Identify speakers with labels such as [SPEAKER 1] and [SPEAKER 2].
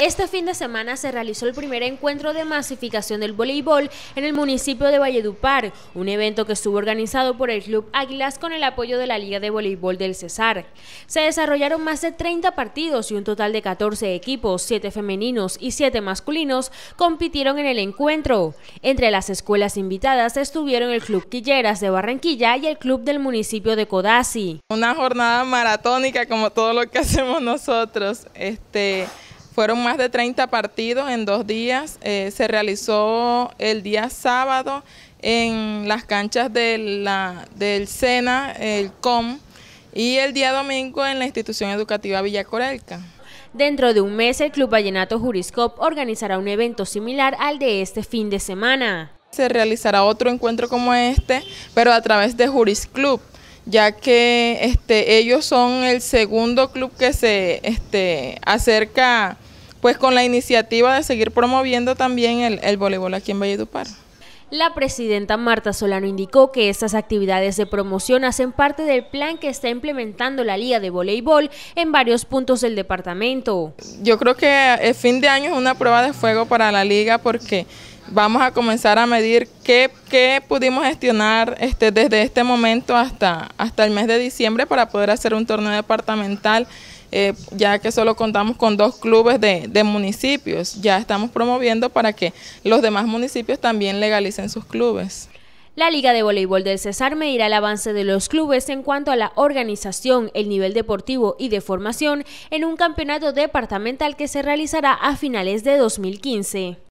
[SPEAKER 1] Este fin de semana se realizó el primer encuentro de masificación del voleibol en el municipio de Valledupar, un evento que estuvo organizado por el Club Águilas con el apoyo de la Liga de Voleibol del Cesar. Se desarrollaron más de 30 partidos y un total de 14 equipos, 7 femeninos y 7 masculinos, compitieron en el encuentro. Entre las escuelas invitadas estuvieron el Club Quilleras de Barranquilla y el Club del municipio de
[SPEAKER 2] Codazzi. Una jornada maratónica como todo lo que hacemos nosotros. Este, fueron más de 30 partidos en dos días. Eh, se realizó el día sábado en las canchas del SENA, el COM, y el día domingo en la institución educativa Villacorelca. Dentro
[SPEAKER 1] de un mes, el Club Vallenato Juriscop organizará un evento similar al de este fin de semana.
[SPEAKER 2] Se realizará otro encuentro como este, pero a través de Jurisclub, ya que este, ellos son el segundo club que se este, acerca pues con la iniciativa de seguir promoviendo también el, voleibol aquí en Valledupar.
[SPEAKER 1] La presidenta Marta Solano indicó que estas actividades de promoción hacen parte del plan que está implementando la Liga de Voleibol en varios puntos del departamento.
[SPEAKER 2] Yo creo que el fin de año es una prueba de fuego para la Liga porque vamos a comenzar a medir qué, pudimos gestionar este, desde este momento hasta, hasta el mes de diciembre para poder hacer un torneo departamental eh, ya que solo contamos con dos clubes de, de, municipios. Ya estamos promoviendo para que los demás municipios también legalicen sus clubes.
[SPEAKER 1] La Liga de Voleibol del Cesar medirá el avance de los clubes en cuanto a la organización, el nivel deportivo y de formación en un campeonato departamental que se realizará a finales de 2015.